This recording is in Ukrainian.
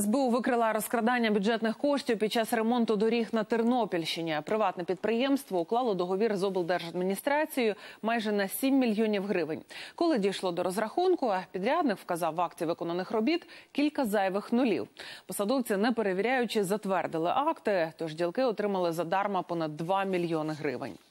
СБУ викрила розкрадання бюджетних коштів під час ремонту доріг на Тернопільщині. Приватне підприємство уклало договір з облдержадміністрацією майже на 7 мільйонів гривень. Коли дійшло до розрахунку, підрядник вказав в акті виконаних робіт кілька зайвих нулів. Посадовці, не перевіряючи, затвердили акти. Тож ділки отримали задарма понад 2 мільйони гривень.